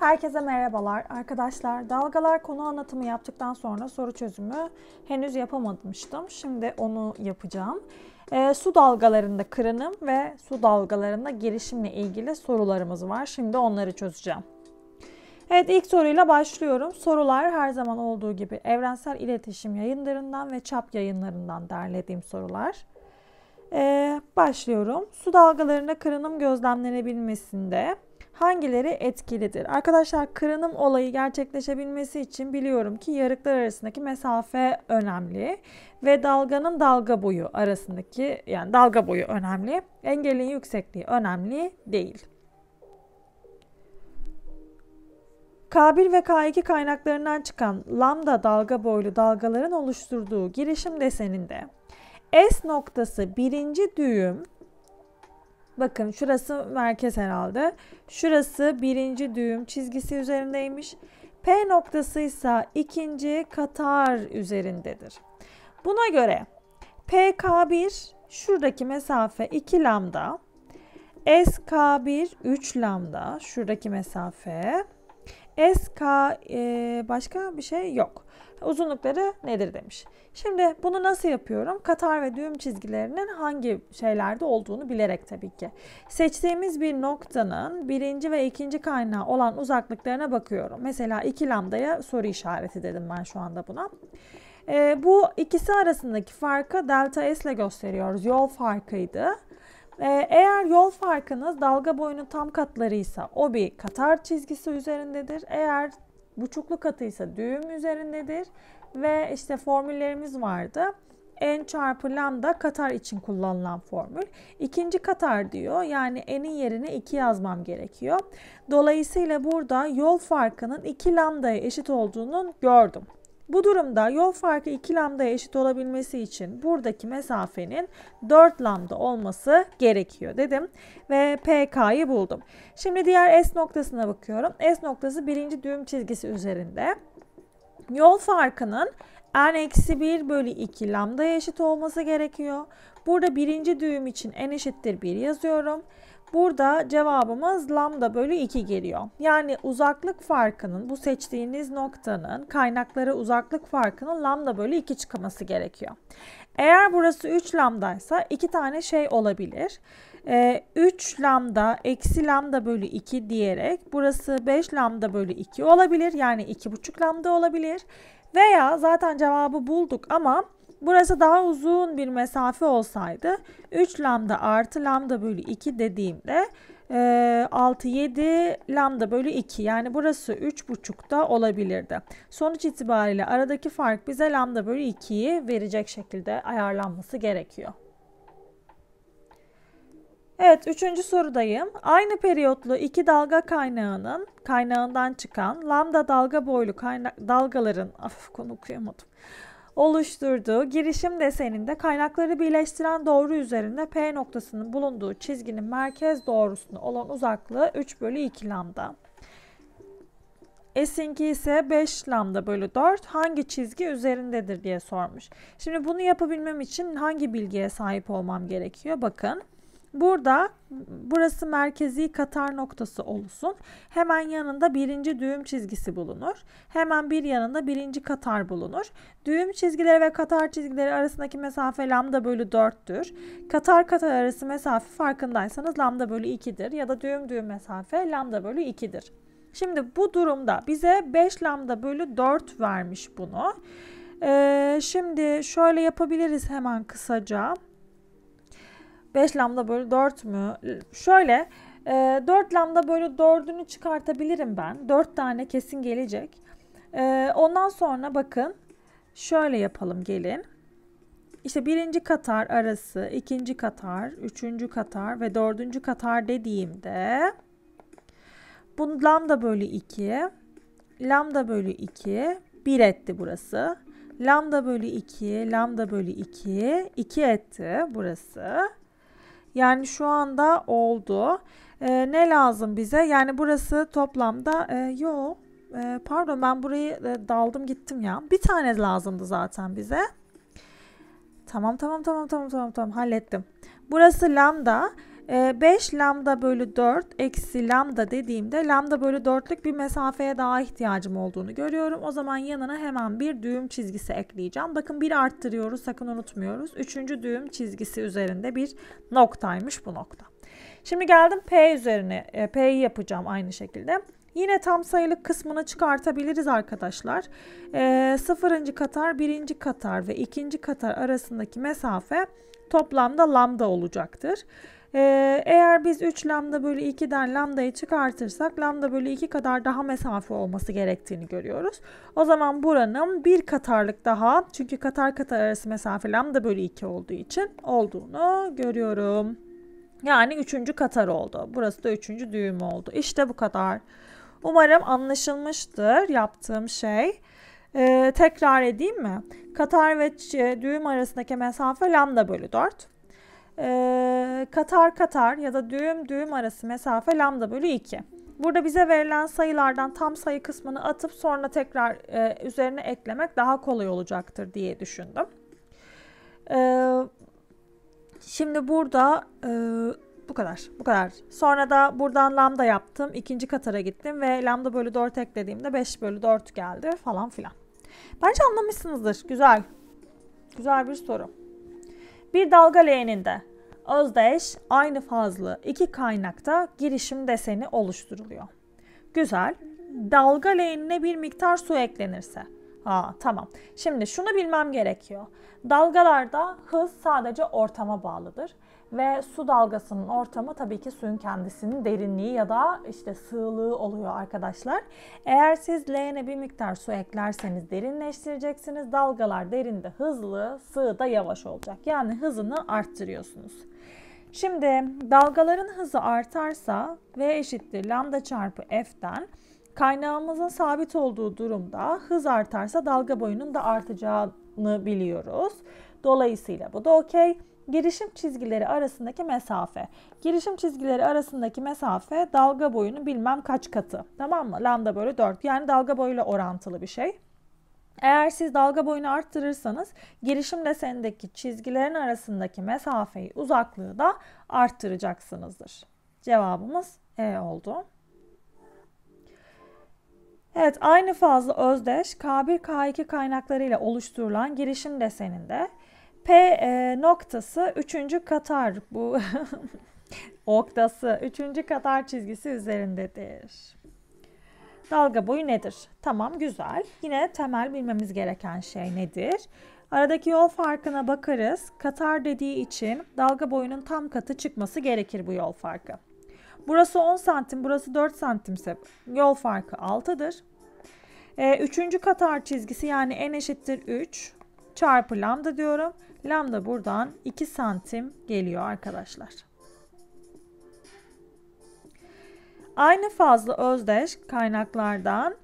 Herkese merhabalar. Arkadaşlar dalgalar konu anlatımı yaptıktan sonra soru çözümü henüz yapamamıştım. Şimdi onu yapacağım. E, su dalgalarında kırınım ve su dalgalarında gelişimle ilgili sorularımız var. Şimdi onları çözeceğim. Evet ilk soruyla başlıyorum. Sorular her zaman olduğu gibi Evrensel iletişim Yayınlarından ve Çap Yayınlarından derlediğim sorular. Ee, başlıyorum. Su dalgalarında kırınım gözlemlenebilmesinde hangileri etkilidir? Arkadaşlar kırınım olayı gerçekleşebilmesi için biliyorum ki yarıklar arasındaki mesafe önemli ve dalganın dalga boyu arasındaki yani dalga boyu önemli. Engelin yüksekliği önemli değil. K1 ve K2 kaynaklarından çıkan lambda dalga boylu dalgaların oluşturduğu girişim deseninde S noktası birinci düğüm Bakın şurası merkez herhalde. Şurası birinci düğüm çizgisi üzerindeymiş. P noktası ise ikinci katar üzerindedir. Buna göre PK1 şuradaki mesafe 2 lambda. SK1 3 lambda şuradaki mesafe. S, K e, başka bir şey yok. Uzunlukları nedir demiş. Şimdi bunu nasıl yapıyorum? Katar ve düğüm çizgilerinin hangi şeylerde olduğunu bilerek tabii ki. Seçtiğimiz bir noktanın birinci ve ikinci kaynağı olan uzaklıklarına bakıyorum. Mesela 2 lambdaya soru işareti dedim ben şu anda buna. E, bu ikisi arasındaki farkı delta S ile gösteriyoruz. Yol farkıydı. Ee, eğer yol farkınız dalga boyunun tam katlarıysa o bir katar çizgisi üzerindedir. Eğer buçuklu katıysa düğüm üzerindedir. Ve işte formüllerimiz vardı. N çarpı lambda katar için kullanılan formül. İkinci katar diyor. Yani n'in yerine 2 yazmam gerekiyor. Dolayısıyla burada yol farkının 2 lambdaya eşit olduğunu gördüm. Bu durumda yol farkı 2 lambda eşit olabilmesi için buradaki mesafenin 4 lambda olması gerekiyor dedim ve PK'yı buldum. Şimdi diğer S noktasına bakıyorum. S noktası birinci düğüm çizgisi üzerinde. Yol farkının n-1 bölü 2 lambda eşit olması gerekiyor. Burada birinci düğüm için n eşittir 1 yazıyorum. Burada cevabımız lambda bölü 2 geliyor. Yani uzaklık farkının bu seçtiğiniz noktanın kaynaklara uzaklık farkının lambda bölü 2 çıkması gerekiyor. Eğer burası 3 ise iki tane şey olabilir. Ee, 3 lambda eksi lambda bölü 2 diyerek burası 5 lambda bölü 2 olabilir. Yani 2,5 lambda olabilir. Veya zaten cevabı bulduk ama Burası daha uzun bir mesafe olsaydı 3 lambda artı lambda bölü 2 dediğimde 6, e, 7 lambda bölü 2 yani burası 3,5 da olabilirdi. Sonuç itibariyle aradaki fark bize lambda bölü 2'yi verecek şekilde ayarlanması gerekiyor. Evet üçüncü sorudayım. Aynı periyotlu iki dalga kaynağının kaynağından çıkan lambda dalga boylu kayna dalgaların af konu okuyamadım oluşturduğu girişim deseninde kaynakları birleştiren doğru üzerinde P noktasının bulunduğu çizginin merkez doğrusuna olan uzaklığı 3 bölü 2 lambda. Esinki ise 5 lambda bölü 4 hangi çizgi üzerindedir diye sormuş. Şimdi bunu yapabilmem için hangi bilgiye sahip olmam gerekiyor? Bakın Burada burası merkezi katar noktası olsun. Hemen yanında birinci düğüm çizgisi bulunur. Hemen bir yanında birinci katar bulunur. Düğüm çizgileri ve katar çizgileri arasındaki mesafe lambda bölü 4'tür. Katar katar arası mesafe farkındaysanız lambda bölü 2'dir ya da düğüm düğüm mesafe lambda bölü 2'dir. Şimdi bu durumda bize 5 lambda bölü 4 vermiş bunu. Ee, şimdi şöyle yapabiliriz hemen kısaca. 5 lambda bölü 4 mü? Şöyle e, 4 lambda bölü 4'ünü çıkartabilirim ben. 4 tane kesin gelecek. E, ondan sonra bakın şöyle yapalım gelin. İşte birinci katar arası, ikinci katar, üçüncü katar ve dördüncü katar dediğimde bu lambda bölü 2, lambda bölü 2, 1 etti burası. Lambda bölü 2, lambda bölü 2, 2 etti burası. Yani şu anda oldu. E, ne lazım bize? Yani burası toplamda e, yo e, pardon ben burayı e, daldım gittim ya. Bir tane lazımdı zaten bize. Tamam tamam tamam tamam tamam tamam hallettim. Burası lambda. 5 ee, lambda bölü 4 eksi lambda dediğimde lambda bölü 4'lük bir mesafeye daha ihtiyacım olduğunu görüyorum. O zaman yanına hemen bir düğüm çizgisi ekleyeceğim. Bakın bir arttırıyoruz sakın unutmuyoruz. Üçüncü düğüm çizgisi üzerinde bir noktaymış bu nokta. Şimdi geldim P üzerine e, P'yi yapacağım aynı şekilde. Yine tam sayılık kısmını çıkartabiliriz arkadaşlar. E, sıfırıncı katar, birinci katar ve ikinci katar arasındaki mesafe toplamda lambda olacaktır. Ee, eğer biz 3 lambda bölü 2'den lambdayı çıkartırsak lambda bölü 2 kadar daha mesafe olması gerektiğini görüyoruz. O zaman buranın bir katarlık daha çünkü katar katar arası mesafe lambda bölü 2 olduğu için olduğunu görüyorum. Yani üçüncü katar oldu. Burası da üçüncü düğüm oldu. İşte bu kadar. Umarım anlaşılmıştır yaptığım şey. Ee, tekrar edeyim mi? Katar ve düğüm arasındaki mesafe lambda bölü 4 e, katar katar ya da düğüm düğüm arası mesafe lambda bölü 2. Burada bize verilen sayılardan tam sayı kısmını atıp sonra tekrar e, üzerine eklemek daha kolay olacaktır diye düşündüm. E, şimdi burada e, bu kadar. Bu kadar. Sonra da buradan lambda yaptım. ikinci katara gittim ve lambda bölü 4 eklediğimde 5 bölü 4 geldi falan filan. Bence anlamışsınızdır. Güzel. Güzel bir soru. Bir dalga leğeninde özdeş, aynı fazlı iki kaynakta girişim deseni oluşturuluyor. Güzel. Dalga leğenine bir miktar su eklenirse. Ha tamam. Şimdi şunu bilmem gerekiyor. Dalgalarda hız sadece ortama bağlıdır. Ve su dalgasının ortamı tabii ki suyun kendisinin derinliği ya da işte sığlığı oluyor arkadaşlar. Eğer siz leğene bir miktar su eklerseniz derinleştireceksiniz. Dalgalar derinde hızlı, da yavaş olacak. Yani hızını arttırıyorsunuz. Şimdi dalgaların hızı artarsa V eşittir lambda çarpı F'den kaynağımızın sabit olduğu durumda hız artarsa dalga boyunun da artacağını biliyoruz. Dolayısıyla bu da okey girişim çizgileri arasındaki mesafe. Girişim çizgileri arasındaki mesafe dalga boyunu bilmem kaç katı. Tamam mı? Lambda bölü 4. Yani dalga boyuyla orantılı bir şey. Eğer siz dalga boyunu arttırırsanız girişim desenindeki çizgilerin arasındaki mesafeyi, uzaklığı da arttıracaksınızdır. Cevabımız E oldu. Evet, aynı fazla özdeş K1, K2 kaynaklarıyla oluşturulan girişim deseninde P e, noktası 3. Katar bu oktası 3. Katar çizgisi üzerindedir. Dalga boyu nedir? Tamam güzel. Yine temel bilmemiz gereken şey nedir? Aradaki yol farkına bakarız. Katar dediği için dalga boyunun tam katı çıkması gerekir bu yol farkı. Burası 10 santim, burası 4 santimse yol farkı 6'dır. E, üçüncü katar çizgisi yani n eşittir 3 çarpı lambda diyorum. Lambda buradan 2 santim geliyor arkadaşlar. Aynı fazla özdeş kaynaklardan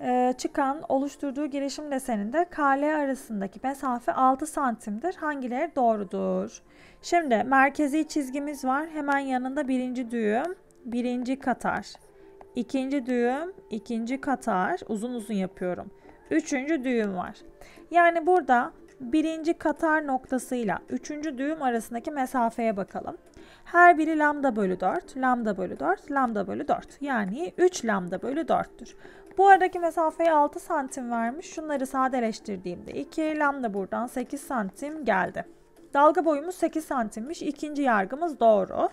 e, çıkan oluşturduğu girişim deseninde KL arasındaki mesafe 6 santimdir. Hangileri doğrudur? Şimdi merkezi çizgimiz var. Hemen yanında birinci düğüm, birinci katar. İkinci düğüm, ikinci katar. Uzun uzun yapıyorum. Üçüncü düğüm var. Yani burada birinci katar noktasıyla üçüncü düğüm arasındaki mesafeye bakalım. Her biri lambda bölü 4, lambda bölü 4, lambda bölü 4. Yani 3 lambda bölü 4'tür. Bu aradaki mesafeye 6 santim vermiş. Şunları sadeleştirdiğimde 2 lambda buradan 8 santim geldi. Dalga boyumuz 8 santimmiş. İkinci yargımız doğru.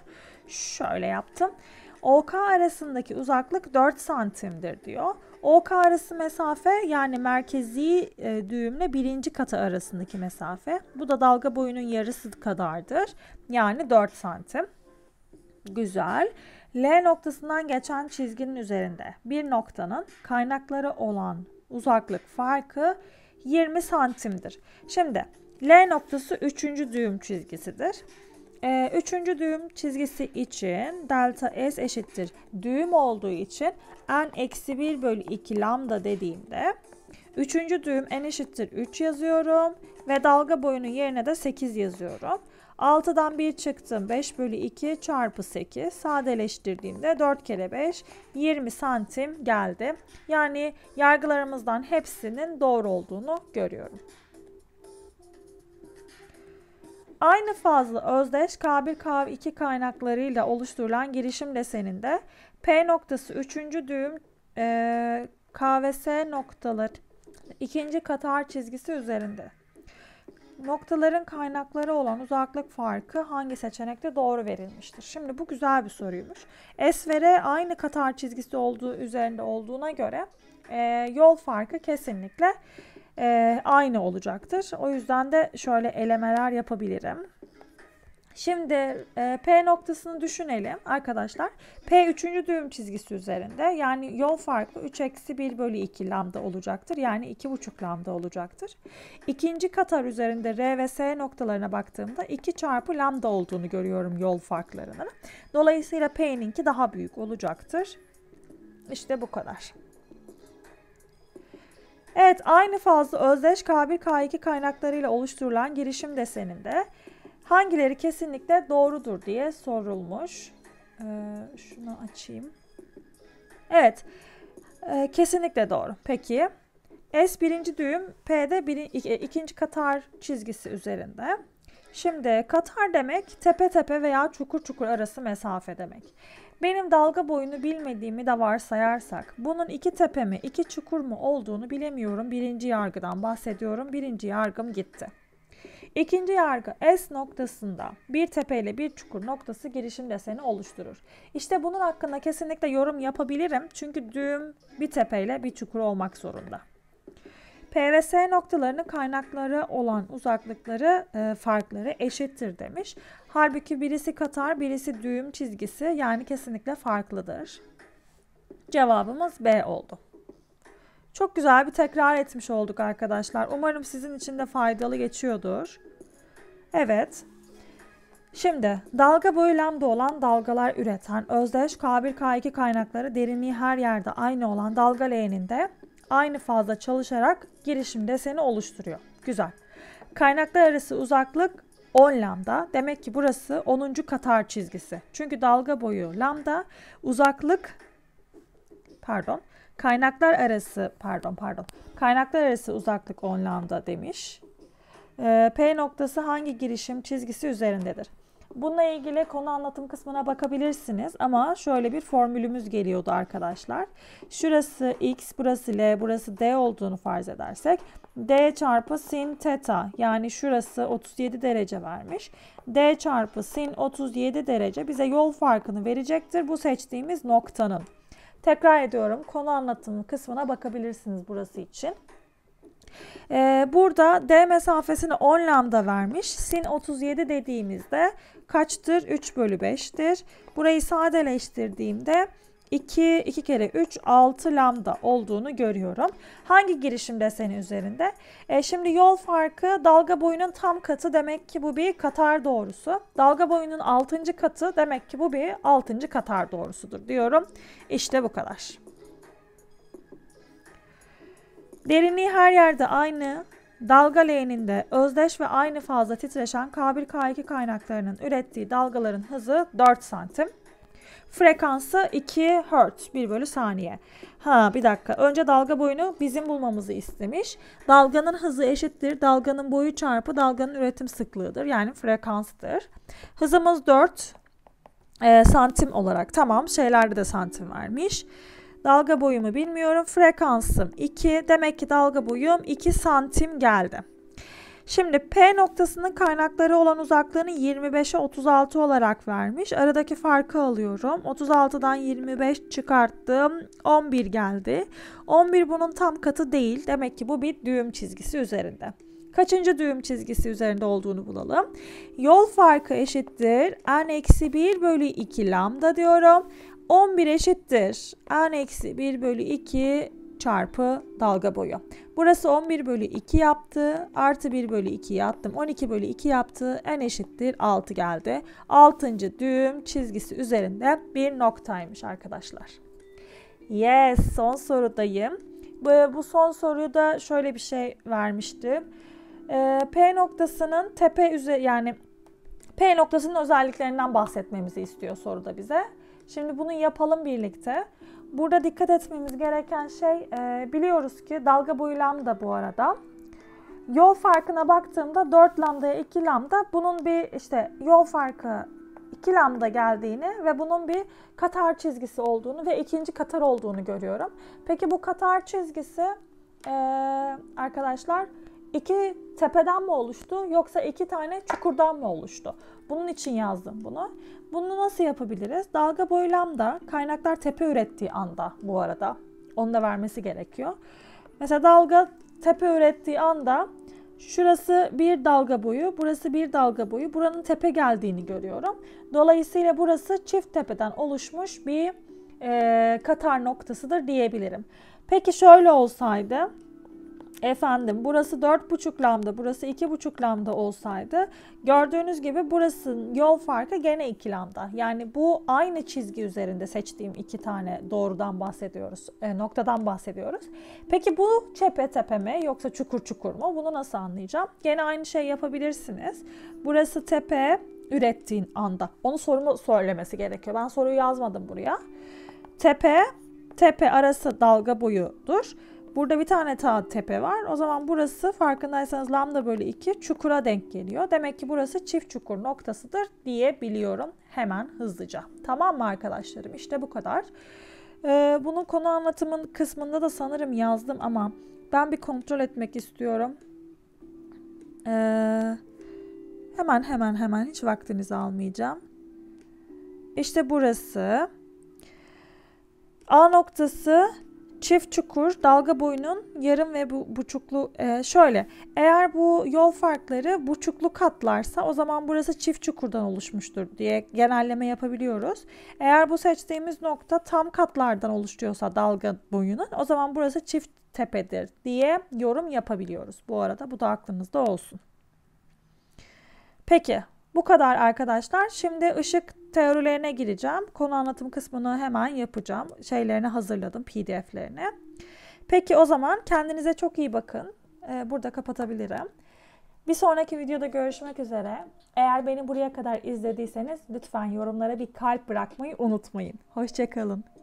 Şöyle yaptım. OK arasındaki uzaklık 4 santimdir diyor. OK arası mesafe yani merkezi e, düğümle birinci katı arasındaki mesafe. Bu da dalga boyunun yarısı kadardır. Yani 4 santim. Güzel. L noktasından geçen çizginin üzerinde bir noktanın kaynakları olan uzaklık farkı 20 santimdir. Şimdi L noktası 3. düğüm çizgisidir. Ee, üçüncü düğüm çizgisi için delta S eşittir düğüm olduğu için n eksi 1 bölü 2 lambda dediğimde üçüncü düğüm n eşittir 3 yazıyorum ve dalga boyunun yerine de 8 yazıyorum. 6'dan 1 çıktım 5 bölü 2 çarpı 8 sadeleştirdiğimde 4 kere 5 20 santim geldi. Yani yargılarımızdan hepsinin doğru olduğunu görüyorum. Aynı fazla özdeş K1 K2 kaynaklarıyla oluşturulan girişim deseninde P noktası 3. düğüm e, K ve S noktaları ikinci katar çizgisi üzerinde. Noktaların kaynakları olan uzaklık farkı hangi seçenekte doğru verilmiştir? Şimdi bu güzel bir soruymuş. S ve R aynı katar çizgisi olduğu üzerinde olduğuna göre e, yol farkı kesinlikle e, aynı olacaktır. O yüzden de şöyle elemeler yapabilirim. Şimdi e, P noktasını düşünelim arkadaşlar. P üçüncü düğüm çizgisi üzerinde yani yol farkı 3 eksi 1 bölü 2 lambda olacaktır. Yani 2,5 lambda olacaktır. İkinci katar üzerinde R ve S noktalarına baktığımda 2 çarpı lambda olduğunu görüyorum yol farklarının. Dolayısıyla P'ninki daha büyük olacaktır. İşte bu kadar. Evet aynı fazla özdeş K1 K2 kaynaklarıyla oluşturulan girişim deseninde hangileri kesinlikle doğrudur diye sorulmuş. Ee, şunu açayım. Evet e, kesinlikle doğru. Peki S birinci düğüm P'de bir, e, ikinci katar çizgisi üzerinde. Şimdi katar demek tepe tepe veya çukur çukur arası mesafe demek. Benim dalga boyunu bilmediğimi de varsayarsak, bunun iki tepe mi, iki çukur mu olduğunu bilemiyorum. Birinci yargıdan bahsediyorum. Birinci yargım gitti. İkinci yargı S noktasında bir tepe ile bir çukur noktası girişim deseni oluşturur. İşte bunun hakkında kesinlikle yorum yapabilirim. Çünkü düğüm bir tepe ile bir çukur olmak zorunda. P ve S noktalarının kaynakları olan uzaklıkları e, farkları eşittir demiş. Halbuki birisi katar, birisi düğüm çizgisi yani kesinlikle farklıdır. Cevabımız B oldu. Çok güzel bir tekrar etmiş olduk arkadaşlar. Umarım sizin için de faydalı geçiyordur. Evet. Şimdi dalga boylamda olan dalgalar üreten özdeş K1 K2 kaynakları derinliği her yerde aynı olan dalga leğeninde aynı fazla çalışarak girişim deseni oluşturuyor. Güzel. Kaynaklar arası uzaklık 10 lambda. Demek ki burası 10. katar çizgisi. Çünkü dalga boyu lambda, uzaklık pardon, kaynaklar arası pardon pardon. Kaynaklar arası uzaklık 10 lambda demiş. Ee, P noktası hangi girişim çizgisi üzerindedir? Bununla ilgili konu anlatım kısmına bakabilirsiniz ama şöyle bir formülümüz geliyordu arkadaşlar. Şurası x, burası l, burası d olduğunu farz edersek D çarpı sin teta yani şurası 37 derece vermiş. D çarpı sin 37 derece bize yol farkını verecektir bu seçtiğimiz noktanın. Tekrar ediyorum konu anlatımı kısmına bakabilirsiniz burası için. Ee, burada D mesafesini 10 lambda vermiş. Sin 37 dediğimizde kaçtır? 3 bölü 5'tir. Burayı sadeleştirdiğimde 2, 2 kere 3, 6 lambda olduğunu görüyorum. Hangi girişim deseni üzerinde? E, şimdi yol farkı dalga boyunun tam katı demek ki bu bir katar doğrusu. Dalga boyunun 6. katı demek ki bu bir 6. katar doğrusudur diyorum. İşte bu kadar. Derinliği her yerde aynı. Dalga leğeninde özdeş ve aynı fazla titreşen K1-K2 kaynaklarının ürettiği dalgaların hızı 4 santim. Frekansı 2 Hz 1 bölü saniye. Ha bir dakika. Önce dalga boyunu bizim bulmamızı istemiş. Dalganın hızı eşittir. Dalganın boyu çarpı dalganın üretim sıklığıdır. Yani frekanstır. Hızımız 4 e, santim olarak. Tamam şeylerde de santim vermiş. Dalga boyumu bilmiyorum. Frekansım 2. Demek ki dalga boyum 2 santim geldi. Şimdi P noktasının kaynakları olan uzaklığını 25'e 36 olarak vermiş. Aradaki farkı alıyorum. 36'dan 25 çıkarttım. 11 geldi. 11 bunun tam katı değil. Demek ki bu bir düğüm çizgisi üzerinde. Kaçıncı düğüm çizgisi üzerinde olduğunu bulalım. Yol farkı eşittir. N-1 bölü 2 lambda diyorum. 11 eşittir. N-1 bölü 2 çarpı dalga boyu. Burası 11 bölü 2 yaptı. Artı 1 bölü 2 attım. 12 bölü 2 yaptı. En eşittir 6 geldi. 6. düğüm çizgisi üzerinde bir noktaymış arkadaşlar. Yes son sorudayım. Bu son soruyu da şöyle bir şey vermiştim. Ee, P noktasının tepe üzeri yani P noktasının özelliklerinden bahsetmemizi istiyor soruda bize. Şimdi bunu yapalım birlikte burada dikkat etmemiz gereken şey e, biliyoruz ki dalga boyu lambda bu arada. Yol farkına baktığımda 4 lambdaya 2 lambda bunun bir işte yol farkı 2 lambda geldiğini ve bunun bir katar çizgisi olduğunu ve ikinci katar olduğunu görüyorum. Peki bu katar çizgisi e, arkadaşlar iki tepeden mi oluştu yoksa iki tane çukurdan mı oluştu? Bunun için yazdım bunu. Bunu nasıl yapabiliriz? Dalga boylamda kaynaklar tepe ürettiği anda bu arada. Onu da vermesi gerekiyor. Mesela dalga tepe ürettiği anda şurası bir dalga boyu, burası bir dalga boyu. Buranın tepe geldiğini görüyorum. Dolayısıyla burası çift tepeden oluşmuş bir e, katar noktasıdır diyebilirim. Peki şöyle olsaydı Efendim burası 4,5 lambda, burası 2,5 lambda olsaydı gördüğünüz gibi burasının yol farkı gene 2 lambda. Yani bu aynı çizgi üzerinde seçtiğim iki tane doğrudan bahsediyoruz, e, noktadan bahsediyoruz. Peki bu çepe tepe mi yoksa çukur çukur mu? Bunu nasıl anlayacağım? Gene aynı şey yapabilirsiniz. Burası tepe ürettiğin anda. Onu sorumu söylemesi gerekiyor. Ben soruyu yazmadım buraya. Tepe, tepe arası dalga boyudur Burada bir tane ta tepe var. O zaman burası farkındaysanız lambda bölü 2 çukura denk geliyor. Demek ki burası çift çukur noktasıdır diyebiliyorum hemen hızlıca. Tamam mı arkadaşlarım? İşte bu kadar. Ee, bunun konu anlatımın kısmında da sanırım yazdım ama ben bir kontrol etmek istiyorum. Ee, hemen hemen hemen hiç vaktinizi almayacağım. İşte burası. A noktası çift çukur dalga boyunun yarım ve bu, buçuklu e, şöyle eğer bu yol farkları buçuklu katlarsa o zaman burası çift çukurdan oluşmuştur diye genelleme yapabiliyoruz. Eğer bu seçtiğimiz nokta tam katlardan oluşuyorsa dalga boyunun o zaman burası çift tepedir diye yorum yapabiliyoruz. Bu arada bu da aklınızda olsun. Peki bu kadar arkadaşlar. Şimdi ışık teorilerine gireceğim. Konu anlatım kısmını hemen yapacağım. Şeylerini hazırladım pdf'lerini. Peki o zaman kendinize çok iyi bakın. Ee, burada kapatabilirim. Bir sonraki videoda görüşmek üzere. Eğer beni buraya kadar izlediyseniz lütfen yorumlara bir kalp bırakmayı unutmayın. Hoşçakalın.